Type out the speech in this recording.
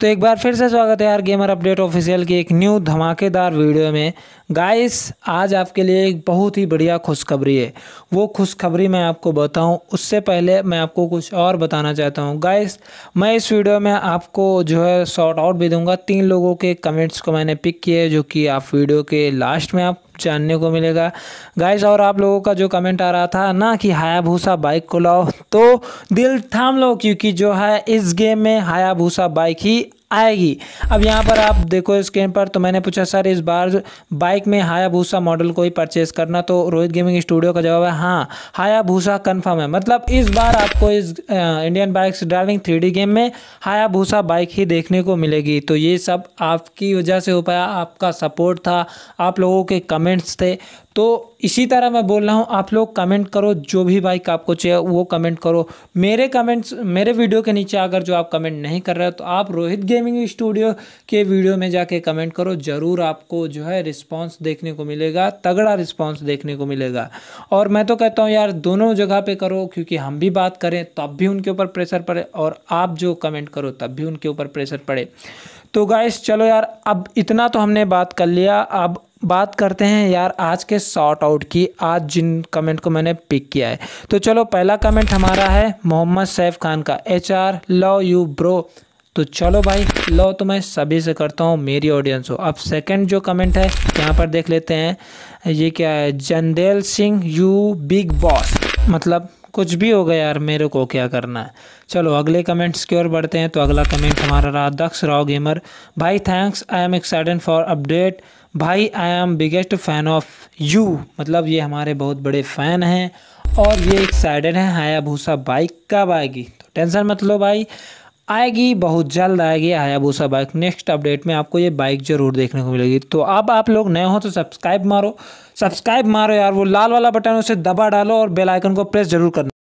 तो एक बार फिर से स्वागत है यार गेमर अपडेट ऑफिशियल की एक न्यू धमाकेदार वीडियो में गाइस आज आपके लिए एक बहुत ही बढ़िया खुशखबरी है वो खुशखबरी मैं आपको बताऊं उससे पहले मैं आपको कुछ और बताना चाहता हूं गाइस मैं इस वीडियो में आपको जो है शॉर्ट आउट भी दूंगा तीन लोगों के कमेंट्स को मैंने पिक किए जो कि आप वीडियो के लास्ट में आप जानने को मिलेगा गाइस और आप लोगों का जो कमेंट आ रहा था ना कि हायाभूसा बाइक को लाओ तो दिल थाम लो क्योंकि जो है इस गेम में हायाभूसा बाइक ही आएगी अब यहाँ पर आप देखो स्क्रीन पर तो मैंने पूछा सर इस बार बाइक में हायाभूसा मॉडल को ही परचेज़ करना तो रोहित गेमिंग स्टूडियो का जवाब है हाँ हायाभूसा कंफर्म है मतलब इस बार आपको इस Indian bikes driving three game में हायाभूसा बाइक ही देखने को मिलेगी तो ये सब आपकी वजह से हो पाया आपका सपोर्ट था आप लोगों के कमेंट्स थे तो इसी तरह मैं बोल रहा हूँ आप लोग कमेंट करो जो भी बाइक आपको चाहिए वो कमेंट करो मेरे कमेंट्स मेरे वीडियो के नीचे अगर जो आप कमेंट नहीं कर रहे हो तो आप रोहित गेमिंग स्टूडियो के वीडियो में जाके कमेंट करो ज़रूर आपको जो है रिस्पॉन्स देखने को मिलेगा तगड़ा रिस्पॉन्स देखने को मिलेगा और मैं तो कहता हूँ यार दोनों जगह पर करो क्योंकि हम भी बात करें तब भी उनके ऊपर प्रेशर पड़े और आप जो कमेंट करो तब भी उनके ऊपर प्रेशर पड़े तो गाइस चलो यार अब इतना तो हमने बात कर लिया अब बात करते हैं यार आज के शॉर्ट आउट की आज जिन कमेंट को मैंने पिक किया है तो चलो पहला कमेंट हमारा है मोहम्मद सैफ खान का H R love you bro तो चलो भाई लो तो मैं सभी से करता हूँ मेरी ऑडियंस हो अब सेकंड जो कमेंट है यहाँ पर देख लेते हैं ये क्या है Jandel Singh you big boss मतलब कुछ भी हो गया यार मेरे को क्या करना है चलो अगले कमेंट्स की ओर बढ़ते हैं तो अगला कमेंट हमारा रहा दक्ष राव गेमर भाई thanks I am excited for update भाई I am biggest fan of you मतलब ये हमारे बहुत बड़े फ़ैन हैं और ये एक्साइटेड हैं हायाभूसा बाइक कब आएगी तो टेंशन मत लो भाई आएगी बहुत जल्द आएगी हायाबूसा बाइक नेक्स्ट अपडेट में आपको ये बाइक ज़रूर देखने को मिलेगी तो अब आप लोग नए हो तो सब्सक्राइब मारो सब्सक्राइब मारो यार वो लाल वाला बटन उसे दबा डालो और बेलाइकन को प्रेस जरूर करना